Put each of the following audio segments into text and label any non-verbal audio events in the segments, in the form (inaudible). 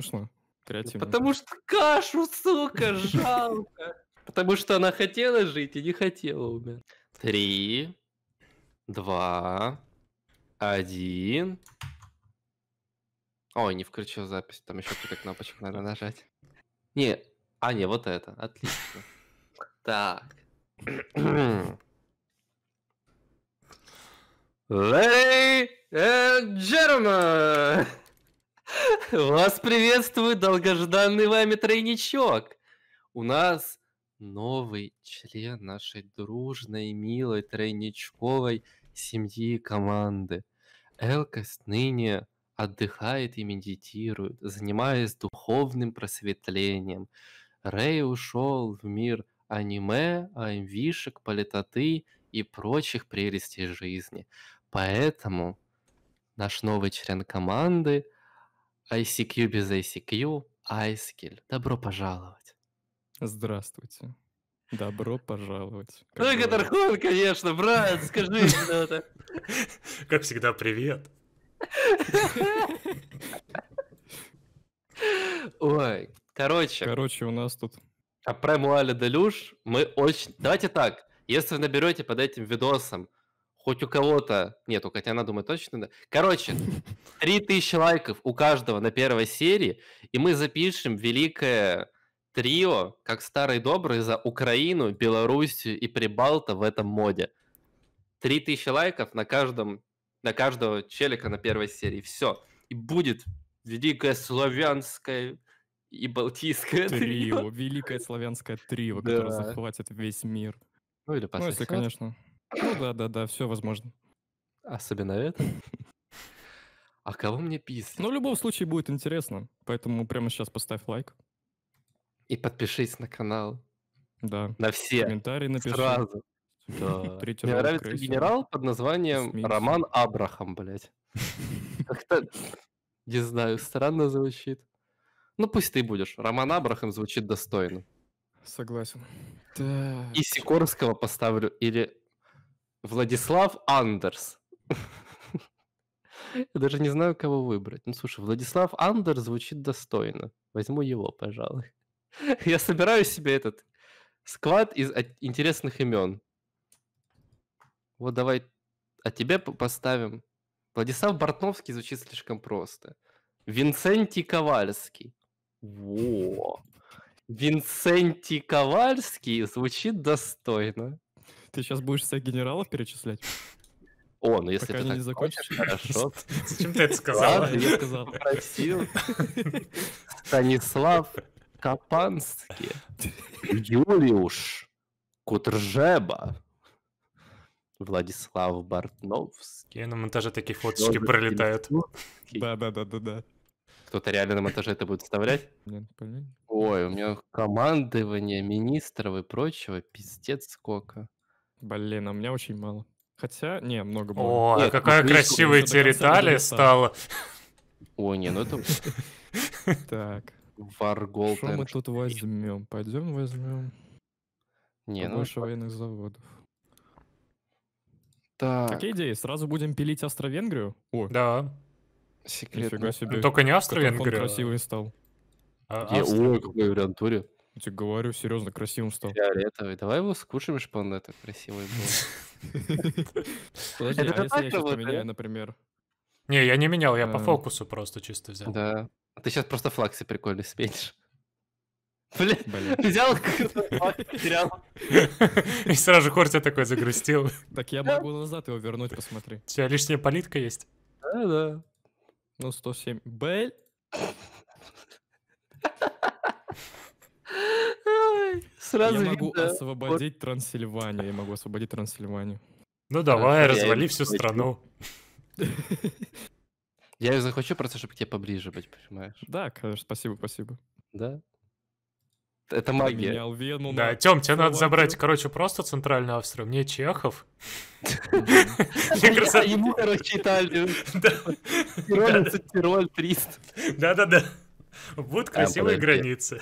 Конечно, креативно. Потому что кашу, сука, (laughs) жалко. Потому что она хотела жить и не хотела умирать. Три, два, один. Ой, не включил запись. Там еще какие-то кнопочек надо нажать. Не, а не, вот это. Отлично. Так. Ladies and gentlemen! Вас приветствует долгожданный вами тройничок. У нас новый член нашей дружной, милой тройничковой семьи и команды. Элкость ныне отдыхает и медитирует, занимаясь духовным просветлением. Рэй ушел в мир аниме, аймвишек, политоты и прочих прелестей жизни. Поэтому наш новый член команды – ICQ без ICQ, Айскель. Добро пожаловать. Здравствуйте. Добро пожаловать. Ну, Катархон, конечно, брат, скажи что-то. (laughs) Как всегда, привет. Ой, короче. Короче, у нас тут... А про Муаля Делюш мы очень... Давайте так, если вы наберете под этим видосом Хоть у кого-то... нет, хотя она думает точно... Да. Короче, 3000 (laughs) лайков у каждого на первой серии, и мы запишем великое трио, как старый добрый, за Украину, Белоруссию и Прибалта в этом моде. 3000 лайков на каждом на каждого челика на первой серии. Все. И будет великое славянское и балтийское трио. трио. Великое славянское трио, которое да. захватит весь мир. Ну, или Ну, если, конечно, ну да, да, да, все возможно. Особенно это. (laughs) А кого мне писать? Ну, в любом случае будет интересно, поэтому прямо сейчас поставь лайк. И подпишись на канал. Да. На все. Комментарии напиши. Сразу. Да. (laughs) Мне нравится крейсер. генерал под названием Смит. Роман Абрахам, блядь. (laughs) Как-то, не знаю, странно звучит. Ну пусть ты будешь. Роман Абрахам звучит достойно. Согласен. Да. И Сикорского поставлю или Владислав Андерс. (laughs) Я даже не знаю, кого выбрать. Ну, слушай, Владислав Андер звучит достойно. Возьму его, пожалуй. (laughs) Я собираю себе этот склад из интересных имен. Вот давай а тебе поставим. Владислав Бортновский звучит слишком просто. Винсентий Ковальский. Во! Винсентий Ковальский звучит достойно. (laughs) Ты сейчас будешь всех генералов перечислять? О, ну если Пока ты так не закончишь, хорошо. (laughs) Зачем ты это сказал? я сказал. Попросил. (laughs) Станислав Капанский, Юлиуш Кутржеба, Владислав Бортновский. И на монтаже такие фоточки пролетают. Да-да-да-да-да. Кто-то реально на монтаже это будет вставлять? Ой, у меня командование министров и прочего, пиздец сколько. Блин, а у меня очень мало. Хотя, не, много было. О, Нет, а какая ну, красивая территория стала. Ой, не, ну это... (laughs) Так. Варгол. Что мы тут возьмем? Пойдем возьмем. Не, ну... Больше военных заводов. Так. Какие идеи? Сразу будем пилить Австро-Венгрию? О, да. Секрет. Нифига себе. Только не Австро-Венгрию. красивый стал. А, Австро... Ой, какой вариант тебе говорю, серьезно, красивым стал. Фиолетовый. Давай его скушаем, чтобы он (laughs) это красивый был. Подожди, а если я сейчас поменяю, например? Не, я не менял, я по э. фокусу просто чисто взял. Да. Ты сейчас просто флаксы прикольно сменишь. Блин, взял потерял. (laughs) И сразу же Хортя такой загрустил. Так я могу назад его вернуть, посмотри. У тебя лишняя политка есть? Да, да. Ну, 107. Блин. Сразу я могу видно. освободить вот. Трансильванию. Я могу освободить Трансильванию. Ну давай, а, развали всю хочу. страну. (laughs) Я ее захочу просто, чтобы к тебе поближе быть, понимаешь? Да, конечно, спасибо, спасибо. Да? Это магия. Менял Вену да, на... Тем, тебе надо забрать, короче, просто Центральную Австрию. Мне Чехов. (laughs) (laughs) Ему, короче, Италию. Тироль, Тироль, Трист. Да-да-да. Будут а, красивые границы.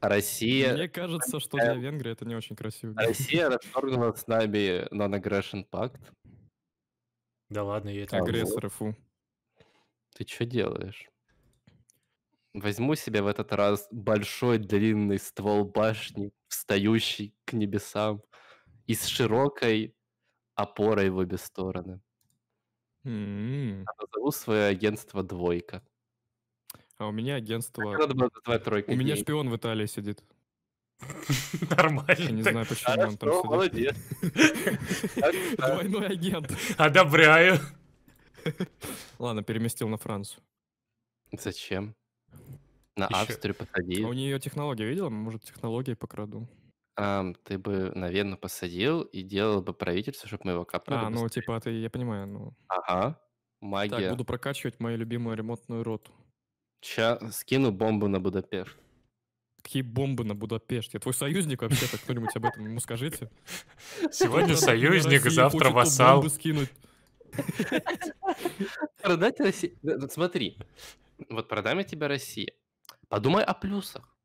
Россия... Мне кажется, что для э, Венгрии это не очень красиво. Россия (laughs) расторгнула с нами Non-Aggression пакт. Да ладно, я это... агрессоры ФУ. Ты что делаешь? Возьму себе в этот раз большой длинный ствол башни, встающий к небесам, и с широкой опорой в обе стороны. Mm-hmm. назову свое агентство «Двойка». А у меня агентство... надо было называть тройкой. У меня шпион в Италии сидит. (laughs) Нормально. Я не знаю, почему он там молодец. (laughs) Двойной агент. Одобряю. (laughs) Ладно, переместил на Францию. Зачем? На Австрию посадил. А у нее технология видела? Может, технологии покраду? Ты бы, наверное, посадил и делал бы правительство, чтобы мы его капнули. А, ну типа ты, я понимаю, ну... Ага. Магия. Так, буду прокачивать мою любимую ремонтную роту. Ща скину бомбу на Будапешт. Какие бомбы на Будапешт? Я твой союзник вообще-то, кто-нибудь об этом ему скажите. Сегодня союзник, завтра вассал. Продать Россию... Смотри, вот продам я тебя России. Подумай о плюсах.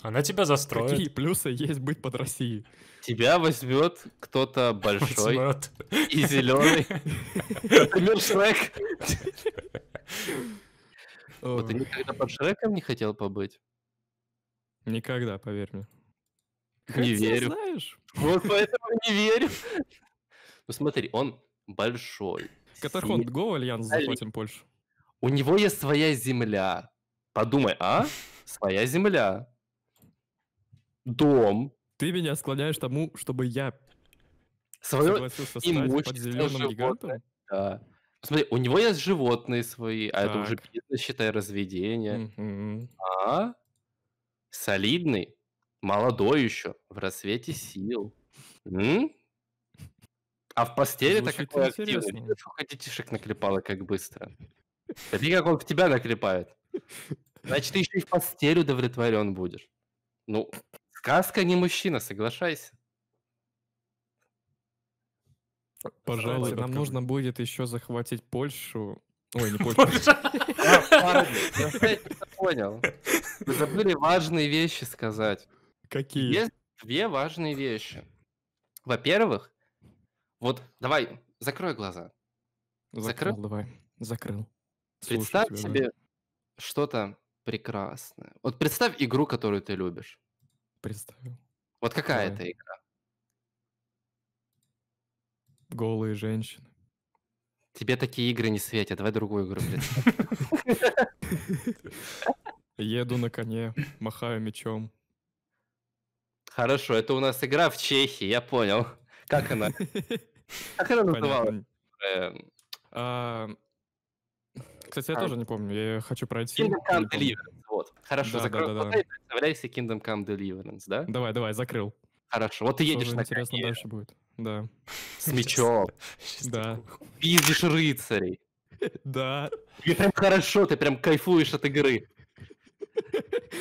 Она тебя застроит. Какие плюсы есть быть под Россией? Тебя возьмет кто-то большой возьмет. и зеленый. Например, Шрек. Вот ты эм. никогда под Шреком не хотел побыть? Никогда, поверь мне. Хотя, не верю. знаешь. Вот (laughs) поэтому не верю. Ну смотри, он большой. Катархон, Го Альянс захватим Польшу. У него есть своя земля. Подумай, а? Своя земля. Дом. Ты меня склоняешь тому, чтобы я свое имущество животное. Да. Смотри, у него есть животные свои, а это уже бизнес, считай, разведение. Угу. А? Солидный, молодой еще, в рассвете сил. М? А в постели так какой активный. Сколько детишек наклепало, как быстро. Смотри, как он в тебя наклепает. Значит, ты еще и в постели удовлетворен будешь. Ну, сказка не мужчина, соглашайся. Пожалуй, нам нужно будет еще захватить Польшу. Ой, не (laughs) Польшу. А, понял. Вы забыли важные вещи сказать. Какие? Есть две важные вещи. Во-первых, вот давай, закрой глаза. Закрыл, давай. Закрыл. Представь себе что-то прекрасное. Вот представь игру, которую ты любишь. Представил. Вот какая это игра? голые женщины. Тебе такие игры не светят, давай другую игру, блядь. Еду на коне, махаю мечом. Хорошо, это у нас игра в Чехии, я понял. Как она? (laughs) Как она называлась? А, кстати, я а. тоже не помню, я хочу пройти. Kingdom Come Deliverance, вот. Хорошо, закрыл глаза и представляй Kingdom Come Deliverance, да? Давай, давай, закрыл. Хорошо. Вот ты едешь на Интересно дальше будет. Да. С мечом. Да. Пиздишь рыцарей. Да. Тебе прям хорошо, ты прям кайфуешь от игры.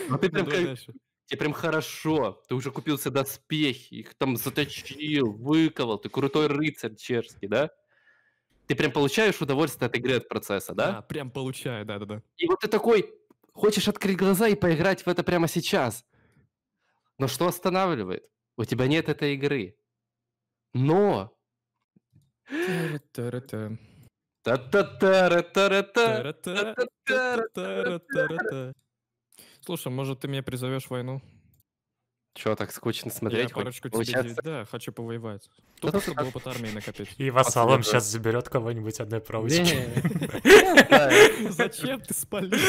Но ну, ты прям кайф... Тебе прям хорошо, ты уже купил себе доспехи, их там заточил, выковал, ты крутой рыцарь черский, да? Ты прям получаешь удовольствие от игры, от процесса, да? Да, прям получаю, да-да-да. И вот ты такой, хочешь открыть глаза и поиграть в это прямо сейчас. Но что останавливает? У тебя нет этой игры. Но... Слушай, может, ты меня призовешь в войну? Че, так скучно смотреть? Я парочку тебе здесь, да, хочу повоевать. Тут, да, чтобы опыт армии накопить. И вассалом сейчас заберет кого-нибудь одной проволочки. Зачем ты спалил?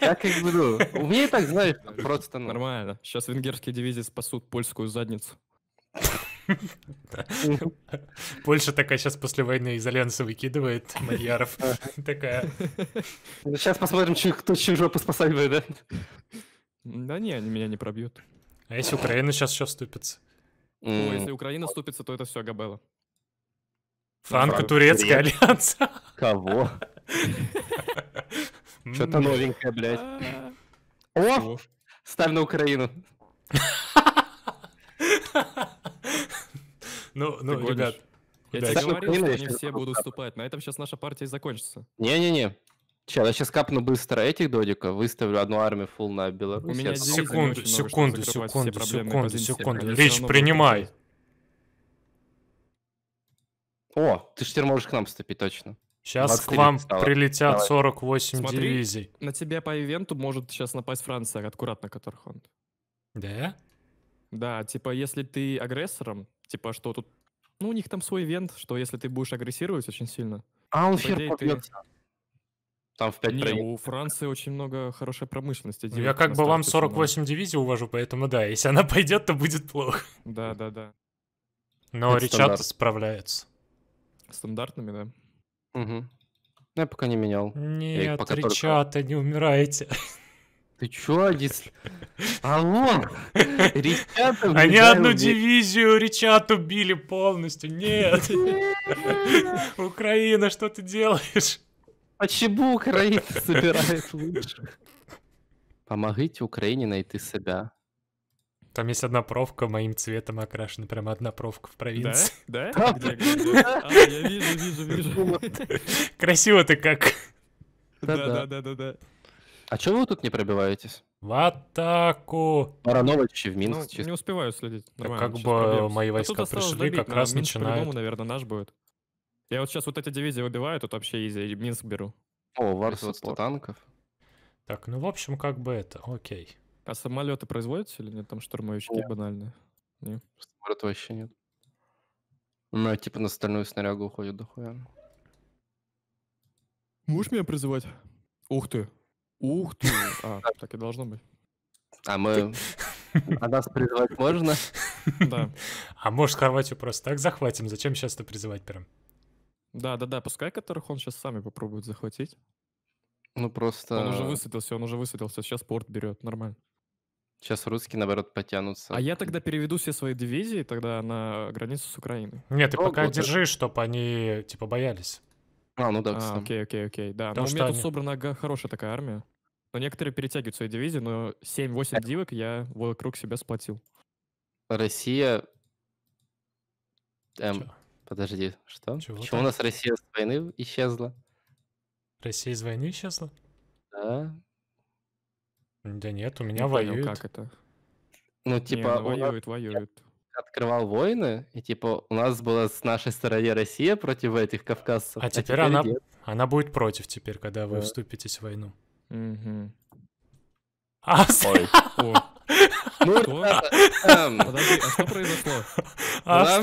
Я как буду. У меня так, знаешь, просто... Ну. Нормально. Сейчас венгерские дивизии спасут польскую задницу. Польша такая сейчас после войны из Альянса выкидывает Мадьяров. Такая. Сейчас посмотрим, кто чью жопу будет. да? Да не, они меня не пробьют. А если Украина сейчас еще вступится? Ну, если Украина вступится, то это все Габела. Франко-турецкий альянс. Кого? (laughs) Что-то новенькое, блядь. О! Ставь на Украину. Ну, ну, ребят. Я тебе говорил, что они все будут вступать. На этом сейчас наша партия и закончится. Не-не-не. Че, я сейчас капну быстро этих додиков, выставлю одну армию фул на Беларусь. У меня секунду, секунду, секунду, секунду, секунду. Рич, принимай. О, ты же теперь можешь к нам вступить, точно. Сейчас к вам стало. прилетят Давай. 48 Смотри, дивизий. На тебя по ивенту может сейчас напасть Франция, аккуратно, Катархонд. Да? Да, типа, если ты агрессором, типа, что тут... Ну, у них там свой ивент, что если ты будешь агрессировать очень сильно... А, он фер побьется. Ты... Там в 5 Не, проектов. у Франции очень много хорошей промышленности. Ну, я как бы вам 48 много. дивизий увожу, поэтому да, если она (laughs) пойдет, то будет плохо. Да, да, да. Но Это Ричард справляется. Стандартными, да? Угу. Я пока не менял. Нет, пока Ричата, только... А не умирайте. Ты чё, Адис? Алло! Ричата Они одну дивизию Ричат убили полностью. Нет! Украина, что ты делаешь? Почему а Украина собирает лучших? Помогите Украине найти себя. Там есть одна провка моим цветом окрашена, прям одна провка в провинции. Да? Да? А, я вижу, вижу, вижу. Красиво ты как. Да-да-да-да-да. А чего вы тут не пробиваетесь? В атаку! Парановичи в Минск. Ну, не успеваю следить. Нормально, как бы мои а войска а пришли, как раз начинают. наверное, наш будет. Я вот сейчас вот эти дивизии выбиваю, тут вообще изи, Минск беру. О, варсовство танков. Так, ну, в общем, как бы это, окей. А самолеты производятся или нет? Там штурмовички нет. банальные. Нет. Самолет вообще нет. Ну, типа на стальную снарягу уходит дохуя. Можешь меня призывать? Ух ты. Ух ты. (laughs) А, так и должно быть. А мы... А нас призывать можно? (laughs) Да. А может, Хорватию просто так захватим? Зачем сейчас-то призывать прям? Да-да-да, пускай которых он сейчас сами попробует захватить. Ну просто... Он уже высадился, он уже высадился, сейчас порт берет, нормально. Сейчас русские, наоборот, потянутся. А я тогда переведу все свои дивизии тогда на границу с Украиной. Нет, ты О, пока вот держи, это... чтобы они, типа, боялись. А, ну да, А, окей, окей, окей, да. Потому но ну, у меня они... тут собрана хорошая такая армия. Но некоторые перетягивают свои дивизии, но 7-8 дивок я вокруг себя сплотил. Россия... Эм, Подожди, что? Чего Почему так? у нас Россия с войны исчезла? Россия из войны исчезла? Да. Да нет, у меня не воюют. Понял, как это? Ну, типа... Не, ну, воюют, нас... воюют. Открывал войны, и типа у нас была с нашей стороны Россия против этих кавказцев. А, а теперь, теперь она, она будет против теперь, когда да. вы вступитесь в войну. Угу. А, Ой. (laughs) Ну, эм, Подожди, а что произошло? А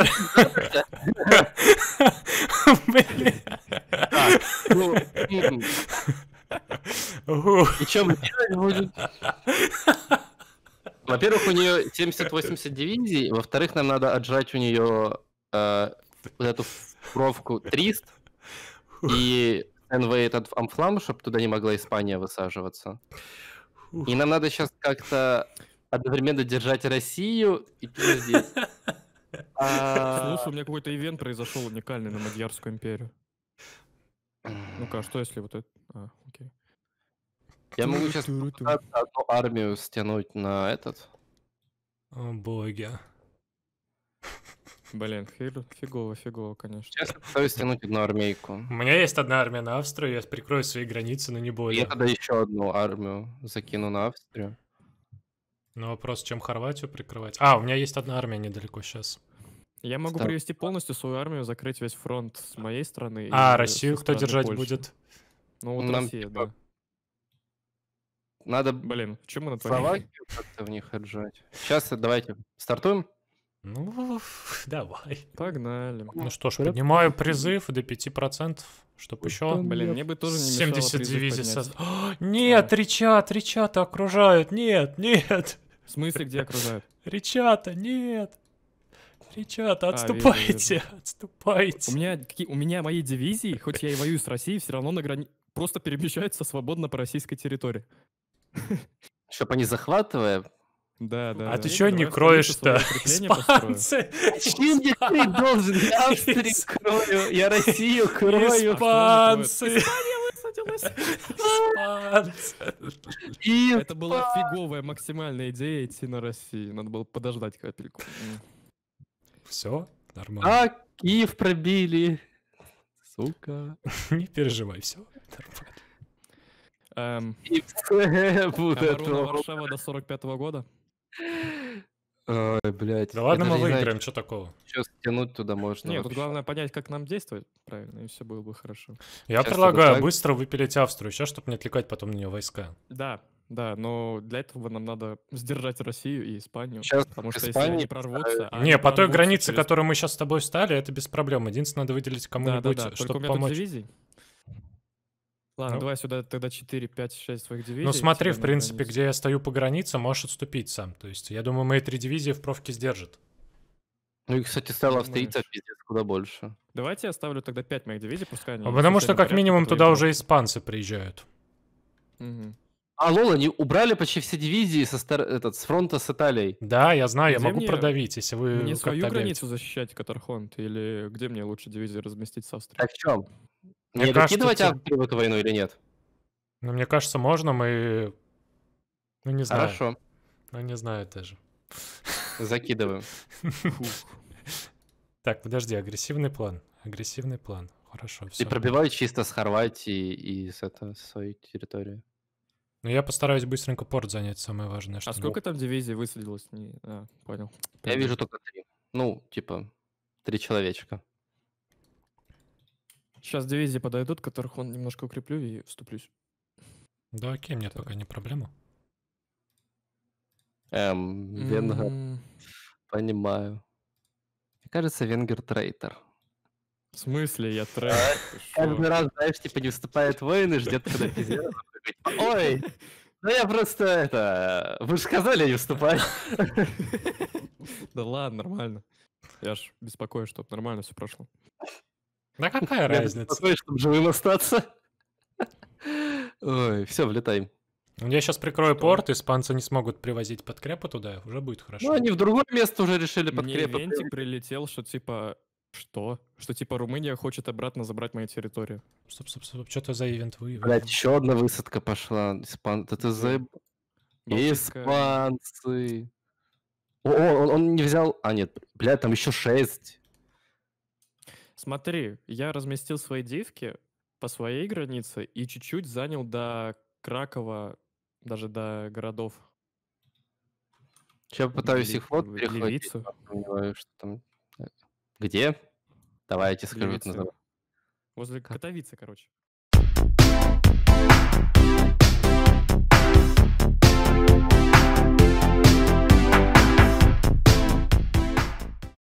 И что мы делать будем? Во-первых, у нее 70-80 дивизий, во-вторых, нам надо отжать у нее э, вот эту провку 300 и НВ этот амфлам, чтобы туда не могла Испания высаживаться. И нам надо сейчас как-то одновременно держать Россию и пиздец. (laughs) Слушай, у а. меня какой-то ивент произошел уникальный на Мадьярскую империю. Ну-ка, а что если вот это... А, окей. Я могу сейчас одну армию стянуть на этот. О, боги. Блин, фигово, фигово, конечно. Сейчас я пытаюсь стянуть одну армейку. У меня есть одна армия на Австрию, я прикрою свои границы, но не более. Я тогда еще одну армию закину на Австрию. Но вопрос, чем Хорватию прикрывать? А, у меня есть одна армия недалеко сейчас. Я могу Второй. привести полностью свою армию, закрыть весь фронт с моей стороны. А, Россию кто держать Польши. будет? Ну, вот Нам, Россия, типа... да. Надо... Блин, в чем мы натворили? Словакию как-то в них отжать. Сейчас давайте стартуем. Ну, (laughs) давай. Погнали. Ну что ж, поднимаю призыв до 5%, чтобы еще... Блин, мне бы тоже не 70 дивизий... Со... О, (gasps) нет, речат, речата окружают, нет, нет. В смысле, где окружают? Речата, нет! Речата, а, отступайте, отступайте. У меня, какие, у меня мои дивизии, хоть я и воюю с Россией, все равно на грани... просто перемещаются свободно по российской территории. Чтоб они захватывая, да, да. А ты что не кроешь-то? Испанцы! Чем я ты должен? Я Австрию крою, я Россию крою. Испанцы! И... Это была фиговая максимальная идея идти на Россию. Надо было подождать капельку. Все, нормально. А Киев пробили. Сука. (laughs) Не переживай, все нормально. Эм, (laughs) Оборона Варшава до 45 года. Э, блядь. Да ладно, мы выиграем, что такого? Сейчас тянуть туда можно. Нет, тут главное понять, как нам действовать правильно, и все было бы хорошо. Я сейчас предлагаю так... быстро выпилить Австрию, сейчас, чтобы не отвлекать потом на нее войска. Да, да, но для этого нам надо сдержать Россию и Испанию. Сейчас потому что Испания... если они прорвутся... А не, они по той границе, через... которую мы сейчас с тобой стали, это без проблем. Единственное, надо выделить кому-нибудь, да, да, да. чтобы помочь. Дивизий. Ладно, ну. давай сюда тогда 4, 5, 6 своих дивизий. Ну смотри, в принципе, где я стою по границе, можешь отступить сам. То есть я думаю, мои три дивизии в профке сдержат. Ну и, кстати, стало австрийцев пиздец куда больше. Давайте я оставлю тогда 5 моих дивизий, пускай они... А Потому что как минимум туда уже испанцы приезжают. Угу. А, Лола, они убрали почти все дивизии со стар... этот, с фронта с Италией. Да, я знаю, где я могу мне... продавить, если вы... Мне свою объявите. границу защищать, Катархонт, или где мне лучше дивизии разместить с Австрией? Так в чем? Мне не кажется, докидывать ты... в эту войну или нет? Ну, мне кажется, можно, мы... Ну, не знаю. Хорошо. Ну, не знаю даже. Закидываем. (laughs) Так, подожди, агрессивный план. Агрессивный план. Хорошо, все. И пробивают чисто с Хорватии и с, это, своей территории. Ну, я постараюсь быстренько порт занять, самое важное. а сколько там дивизий высадилось? Не... А, понял. Я вижу только три. Ну, типа, три человечка. Сейчас дивизии подойдут, которых он немножко укреплю и вступлюсь. Да окей, мне пока не проблема. Эм, Венгер. Понимаю. Мне кажется, Венгер трейтер. В смысле, я (laughs) трек? Каждый раз, знаешь, типа не вступает воин и ждет, когда пиздец. Ой, ну (laughs) я просто это... Вы же сказали не вступать. (laughs) Да ладно, нормально. Я ж беспокоюсь, чтобы нормально все прошло. Да (laughs) какая разница? чтобы живым остаться. Ой, все, влетаем. Ну, я сейчас прикрою порт, испанцы не смогут привозить подкрепы туда, уже будет хорошо. Ну, они в другое место уже решили подкрепы. Мне Вентик прилетел, что типа... Что? Что типа Румыния хочет обратно забрать мою территорию. Стоп, стоп, стоп, что-то за ивент вы... Блять, еще одна высадка пошла. Испан... Это за... Испанцы. О, он, он не взял... А, нет, бля, там еще шесть. Смотри, я разместил свои дивки по своей границе и чуть-чуть занял до Кракова, даже до городов. Сейчас пытаюсь Лев... их вот перехватить. Где? Давай, там... Э, где? Давайте скажу это Возле Катовицы, короче.